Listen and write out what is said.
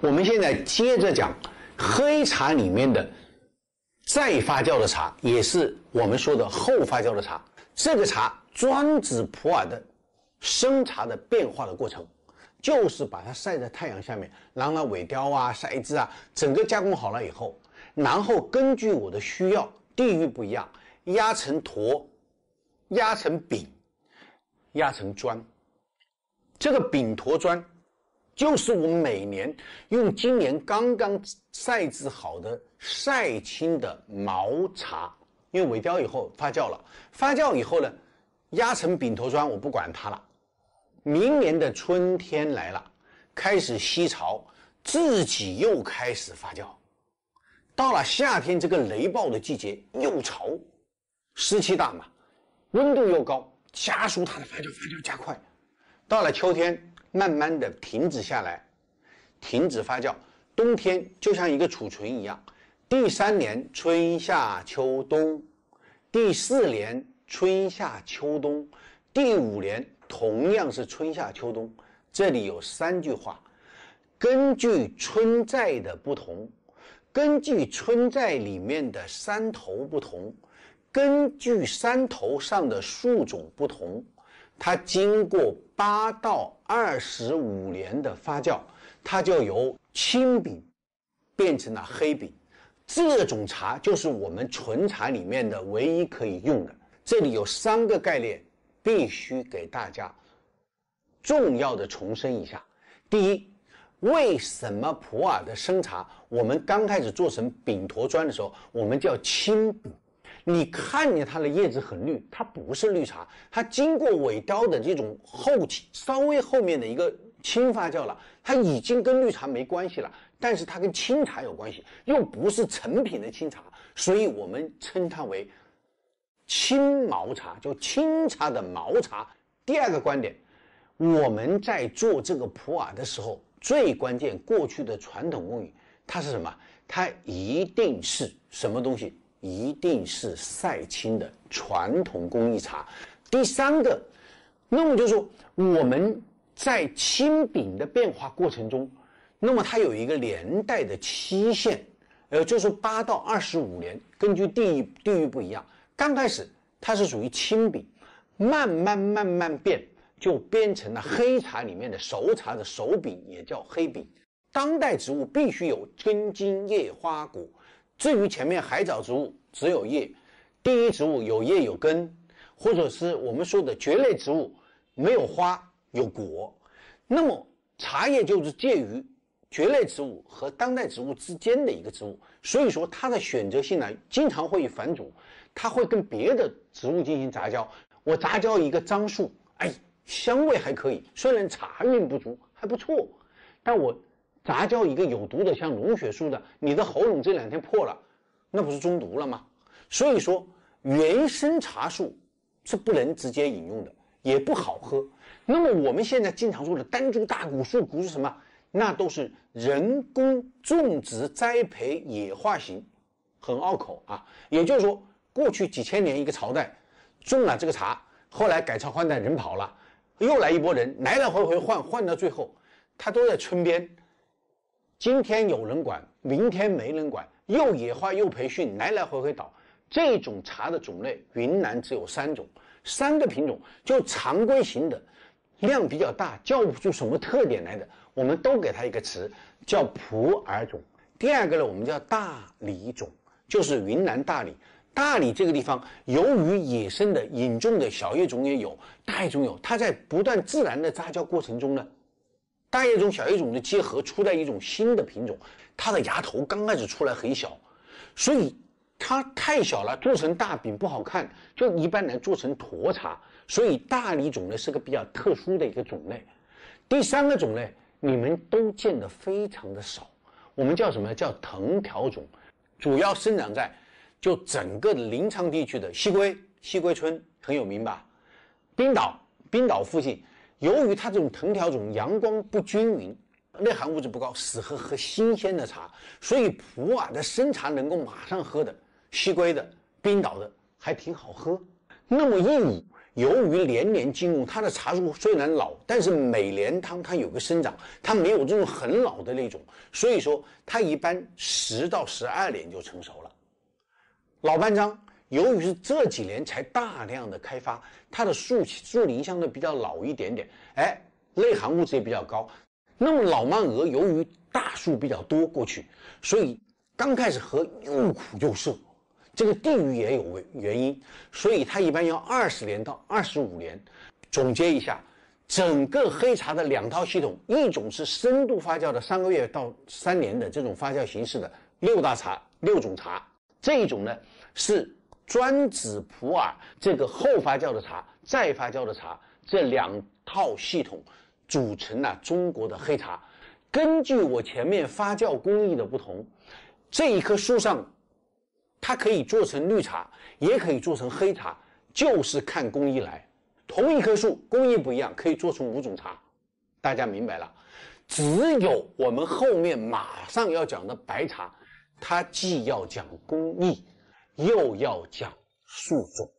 我们现在接着讲，黑茶里面的再发酵的茶，也是我们说的后发酵的茶。这个茶专指普洱的生茶的变化的过程，就是把它晒在太阳下面，然后萎凋啊、晒制啊，整个加工好了以后，然后根据我的需要，地域不一样，压成坨、压成饼、压成砖。这个饼、坨、砖。就是我们每年用今年刚刚晒制好的晒青的毛茶，因为萎凋以后发酵了，发酵以后呢，压成饼头砖，我不管它了。明年的春天来了，开始吸潮，自己又开始发酵。到了夏天这个雷暴的季节又潮，湿气大嘛，温度又高，加速它的发酵，发酵加快。到了秋天。慢慢的停止下来，停止发酵。冬天就像一个储存一样。第三年春夏秋冬，第四年春夏秋冬，第五年同样是春夏秋冬。这里有三句话：根据春寨的不同，根据春寨里面的山头不同，根据山头上的树种不同。它经过八到二十五年的发酵，它就由青饼变成了黑饼。这种茶就是我们纯茶里面的唯一可以用的。这里有三个概念必须给大家重要的重申一下：第一，为什么普洱的生茶我们刚开始做成饼坨砖的时候，我们叫青饼？你看见它的叶子很绿，它不是绿茶，它经过萎凋的这种后期稍微后面的一个青发酵了，它已经跟绿茶没关系了，但是它跟清茶有关系，又不是成品的清茶，所以我们称它为青毛茶，叫清茶的毛茶。第二个观点，我们在做这个普洱的时候，最关键过去的传统工艺，它是什么？它一定是什么东西？一定是晒青的传统工艺茶。第三个，那么就是我们在青饼的变化过程中，那么它有一个年代的期限，呃，就是八到二十五年，根据地域地域不一样。刚开始它是属于青饼，慢慢慢慢变，就变成了黑茶里面的熟茶的熟饼，也叫黑饼。当代植物必须有根茎叶花果。至于前面海藻植物只有叶，第一植物有叶有根，或者是我们说的蕨类植物没有花有果，那么茶叶就是介于蕨类植物和当代植物之间的一个植物，所以说它的选择性呢，经常会繁主，它会跟别的植物进行杂交。我杂交一个樟树，哎，香味还可以，虽然茶韵不足，还不错，但我。杂交一个有毒的，像龙血树的，你的喉咙这两天破了，那不是中毒了吗？所以说原生茶树是不能直接饮用的，也不好喝。那么我们现在经常说的丹竹大古树，古是什么？那都是人工种植、栽培、野化型，很拗口啊。也就是说，过去几千年一个朝代种了这个茶，后来改朝换代人跑了，又来一波人，来来回回换，换到最后，它都在村边。今天有人管，明天没人管，又野化又培训，来来回回倒。这种茶的种类，云南只有三种，三个品种，就常规型的，量比较大，叫不出什么特点来的，我们都给它一个词，叫普洱种。第二个呢，我们叫大理种，就是云南大理。大理这个地方，由于野生的、引种的小叶种也有，大叶种有，它在不断自然的杂交过程中呢。大叶种、小叶种的结合出来一种新的品种，它的芽头刚开始出来很小，所以它太小了，做成大饼不好看，就一般来做成沱茶。所以大理种呢是个比较特殊的一个种类。第三个种类你们都见得非常的少，我们叫什么叫藤条种，主要生长在就整个临沧地区的西归西归村很有名吧，冰岛冰岛附近。由于它这种藤条种阳光不均匀，内含物质不高，适合喝新鲜的茶。所以普洱的生茶能够马上喝的，西归的、冰岛的还挺好喝。那么印度，由于连年经用，它的茶树虽然老，但是每年它有个生长，它没有这种很老的那种，所以说它一般十到十二年就成熟了，老班章由于是这几年才大量的开发，它的树树龄相对比较老一点点，哎，内含物质也比较高。那么老曼峨由于大树比较多，过去所以刚开始喝又苦又涩，这个地域也有原因，所以它一般要二十年到二十五年。总结一下，整个黑茶的两套系统，一种是深度发酵的三个月到三年的这种发酵形式的六大茶六种茶，这一种呢是。专指普洱这个后发酵的茶、再发酵的茶这两套系统，组成了中国的黑茶。根据我前面发酵工艺的不同，这一棵树上它可以做成绿茶，也可以做成黑茶，就是看工艺来。同一棵树工艺不一样，可以做出五种茶。大家明白了？只有我们后面马上要讲的白茶，它既要讲工艺。又要讲树种。